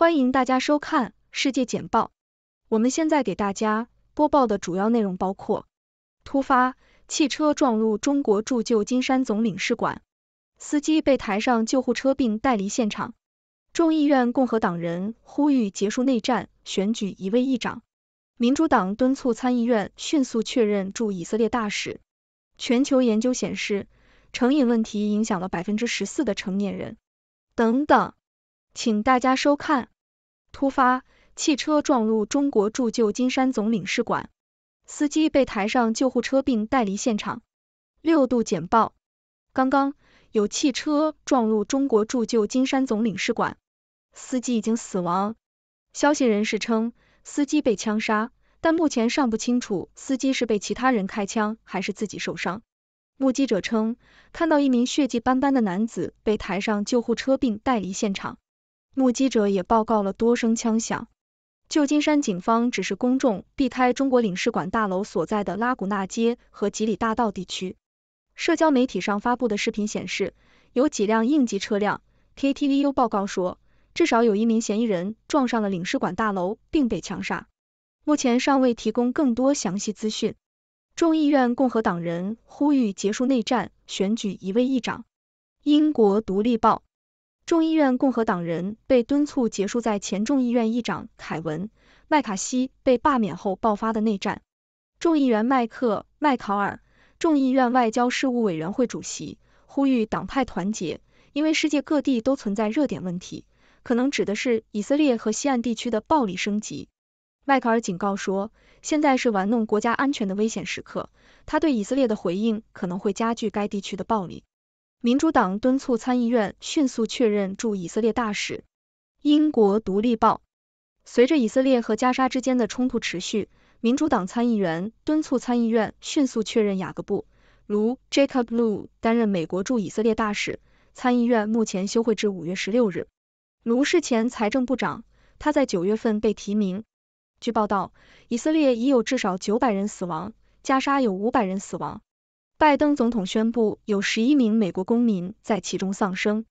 欢迎大家收看世界简报。我们现在给大家播报的主要内容包括：突发，汽车撞入中国驻旧金山总领事馆，司机被抬上救护车并带离现场；众议院共和党人呼吁结束内战，选举一位议长；民主党敦促参议院迅速确认驻以色列大使；全球研究显示，成瘾问题影响了百分之十四的成年人。等等。请大家收看。突发，汽车撞入中国驻旧金山总领事馆，司机被抬上救护车并带离现场。六度简报。刚刚有汽车撞入中国驻旧金山总领事馆，司机已经死亡。消息人士称，司机被枪杀，但目前尚不清楚司机是被其他人开枪还是自己受伤。目击者称，看到一名血迹斑斑的男子被抬上救护车并带离现场。目击者也报告了多声枪响。旧金山警方指示公众避开中国领事馆大楼所在的拉古纳街和吉里大道地区。社交媒体上发布的视频显示，有几辆应急车辆。KTVU 报告说，至少有一名嫌疑人撞上了领事馆大楼并被枪杀。目前尚未提供更多详细资讯。众议院共和党人呼吁结束内战，选举一位议长。英国《独立报》。众议院共和党人被敦促结束在前众议院议长凯文·麦卡锡被罢免后爆发的内战。众议员麦克·麦考尔（众议院外交事务委员会主席）呼吁党派团结，因为世界各地都存在热点问题，可能指的是以色列和西岸地区的暴力升级。麦考尔警告说，现在是玩弄国家安全的危险时刻，他对以色列的回应可能会加剧该地区的暴力。民主党敦促参议院迅速确认驻以色列大使。英国《独立报》：随着以色列和加沙之间的冲突持续，民主党参议员敦促参议院迅速确认雅各布·卢 （Jacob l u 担任美国驻以色列大使。参议院目前休会至五月十六日。卢是前财政部长，他在九月份被提名。据报道，以色列已有至少九百人死亡，加沙有五百人死亡。拜登总统宣布，有十一名美国公民在其中丧生。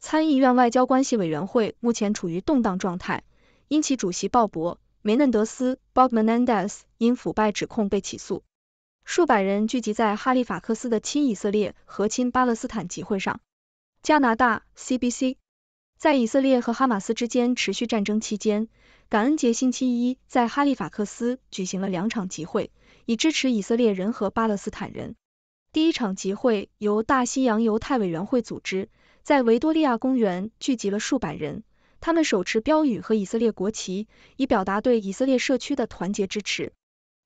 参议院外交关系委员会目前处于动荡状态，因其主席鲍勃·梅嫩德斯 （Bob Menendez） 因腐败指控被起诉。数百人聚集在哈利法克斯的亲以色列和亲巴勒斯坦集会上。加拿大 CBC 在以色列和哈马斯之间持续战争期间，感恩节星期一在哈利法克斯举行了两场集会，以支持以色列人和巴勒斯坦人。第一场集会由大西洋犹太委员会组织，在维多利亚公园聚集了数百人，他们手持标语和以色列国旗，以表达对以色列社区的团结支持。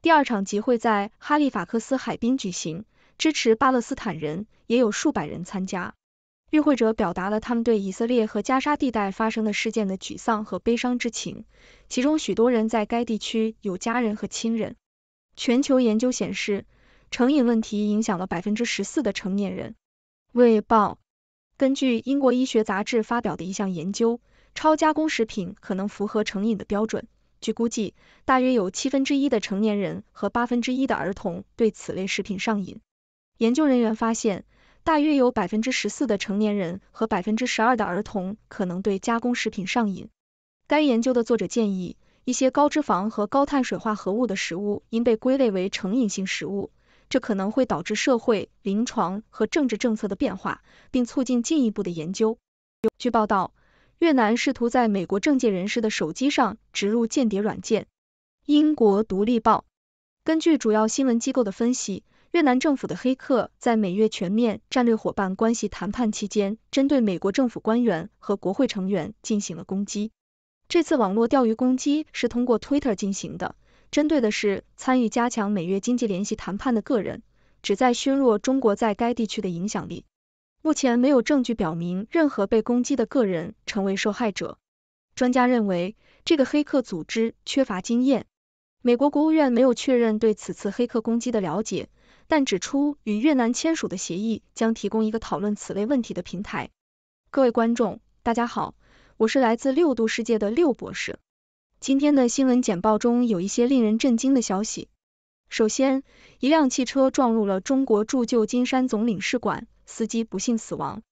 第二场集会在哈利法克斯海滨举行，支持巴勒斯坦人，也有数百人参加。与会者表达了他们对以色列和加沙地带发生的事件的沮丧和悲伤之情，其中许多人在该地区有家人和亲人。全球研究显示。成瘾问题影响了百分之十四的成年人。卫报根据英国医学杂志发表的一项研究，超加工食品可能符合成瘾的标准。据估计，大约有七分之一的成年人和八分之一的儿童对此类食品上瘾。研究人员发现，大约有百分之十四的成年人和百分之十二的儿童可能对加工食品上瘾。该研究的作者建议，一些高脂肪和高碳水化合物的食物应被归类为成瘾性食物。这可能会导致社会、临床和政治政策的变化，并促进进一步的研究。据报道，越南试图在美国政界人士的手机上植入间谍软件。英国《独立报》根据主要新闻机构的分析，越南政府的黑客在美越全面战略伙伴关系谈判期间，针对美国政府官员和国会成员进行了攻击。这次网络钓鱼攻击是通过 Twitter 进行的。针对的是参与加强美越经济联系谈判的个人，旨在削弱中国在该地区的影响力。目前没有证据表明任何被攻击的个人成为受害者。专家认为这个黑客组织缺乏经验。美国国务院没有确认对此次黑客攻击的了解，但指出与越南签署的协议将提供一个讨论此类问题的平台。各位观众，大家好，我是来自六度世界的六博士。今天的新闻简报中有一些令人震惊的消息。首先，一辆汽车撞入了中国驻旧金山总领事馆，司机不幸死亡。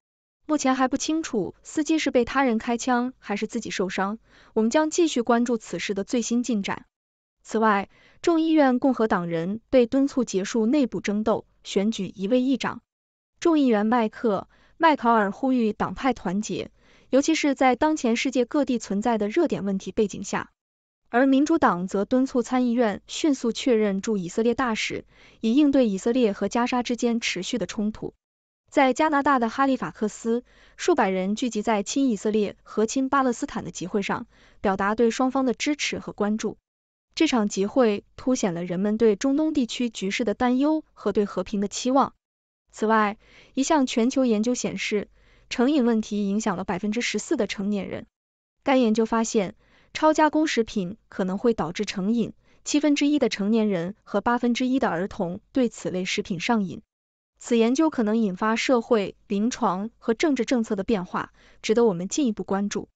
目前还不清楚司机是被他人开枪还是自己受伤，我们将继续关注此事的最新进展。此外，众议院共和党人被敦促结束内部争斗，选举一位议长。众议员麦克·麦考尔呼吁党派团结。尤其是在当前世界各地存在的热点问题背景下，而民主党则敦促参议院迅速确认驻以色列大使，以应对以色列和加沙之间持续的冲突。在加拿大的哈利法克斯，数百人聚集在亲以色列和亲巴勒斯坦的集会上，表达对双方的支持和关注。这场集会凸显了人们对中东地区局势的担忧和对和平的期望。此外，一项全球研究显示。成瘾问题影响了百分之十四的成年人。该研究发现，超加工食品可能会导致成瘾，七分之一的成年人和八分之一的儿童对此类食品上瘾。此研究可能引发社会、临床和政治政策的变化，值得我们进一步关注。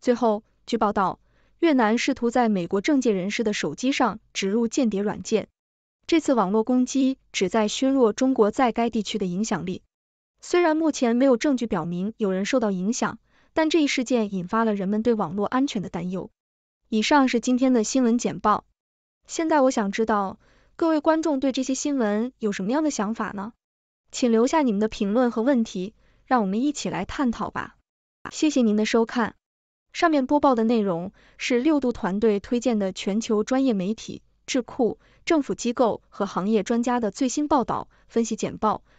最后，据报道，越南试图在美国政界人士的手机上植入间谍软件。这次网络攻击旨在削弱中国在该地区的影响力。虽然目前没有证据表明有人受到影响，但这一事件引发了人们对网络安全的担忧。以上是今天的新闻简报。现在我想知道各位观众对这些新闻有什么样的想法呢？请留下你们的评论和问题，让我们一起来探讨吧。谢谢您的收看。上面播报的内容是六度团队推荐的全球专业媒体、智库、政府机构和行业专家的最新报道、分析简报。